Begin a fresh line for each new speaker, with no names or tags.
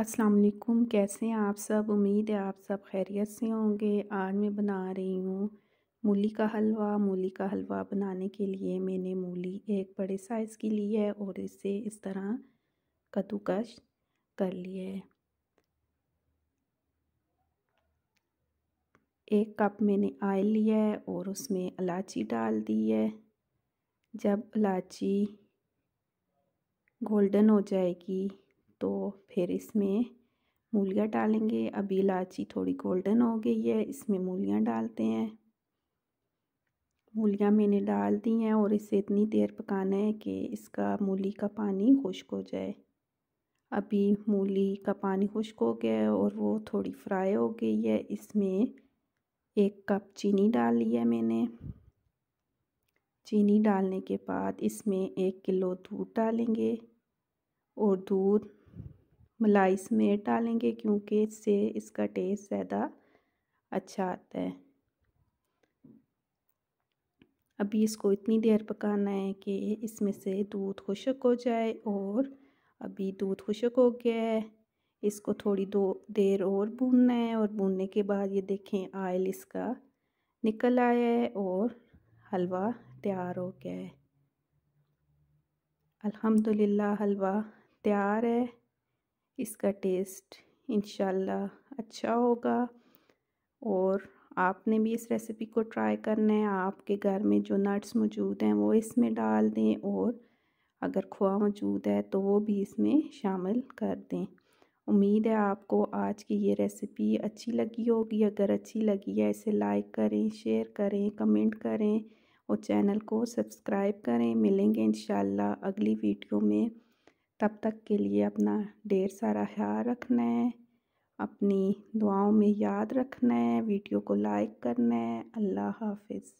अस्सलाम वालेकुम कैसे हैं आप सब उम्मीद है आप सब खैरियत से होंगे आज मैं बना रही हूँ मूली का हलवा मूली का हलवा बनाने के लिए मैंने मूली एक बड़े साइज़ की ली है और इसे इस तरह कद्दूकश कर लिया है एक कप मैंने आयल लिया है और उसमें इलायची डाल दी है जब इलायची गोल्डन हो जाएगी फिर इसमें मूलियाँ डालेंगे अभी इलायची थोड़ी गोल्डन हो गई है इसमें मूलियाँ डालते हैं मूलियाँ मैंने डाल दी हैं और इसे इतनी देर पकाना है कि इसका मूली का पानी खुश्क हो जाए अभी मूली का पानी खुश्क हो गया है और वो थोड़ी फ्राई हो गई है इसमें एक कप चीनी डाल ली है मैंने चीनी डालने के बाद इसमें एक किलो दूध डालेंगे और दूध मलाई समेत डालेंगे क्योंकि इससे इसका टेस्ट ज़्यादा अच्छा आता है अभी इसको इतनी देर पकाना है कि इसमें से दूध खुशक हो जाए और अभी दूध खुशक हो गया है इसको थोड़ी दो देर और भूनना है और भूनने के बाद ये देखें आयल इसका निकल आया है और हलवा तैयार हो गया है अल्हम्दुलिल्लाह हलवा तैयार है इसका टेस्ट इन अच्छा होगा और आपने भी इस रेसिपी को ट्राई करना है आपके घर में जो नट्स मौजूद हैं वो इसमें डाल दें और अगर खोआ मौजूद है तो वो भी इसमें शामिल कर दें उम्मीद है आपको आज की ये रेसिपी अच्छी लगी होगी अगर अच्छी लगी है इसे लाइक करें शेयर करें कमेंट करें और चैनल को सब्सक्राइब करें मिलेंगे इन अगली वीडियो में तब तक के लिए अपना ढेर सारा ख्याल रखना है अपनी दुआओं में याद रखना है वीडियो को लाइक करना है अल्लाह हाफिज़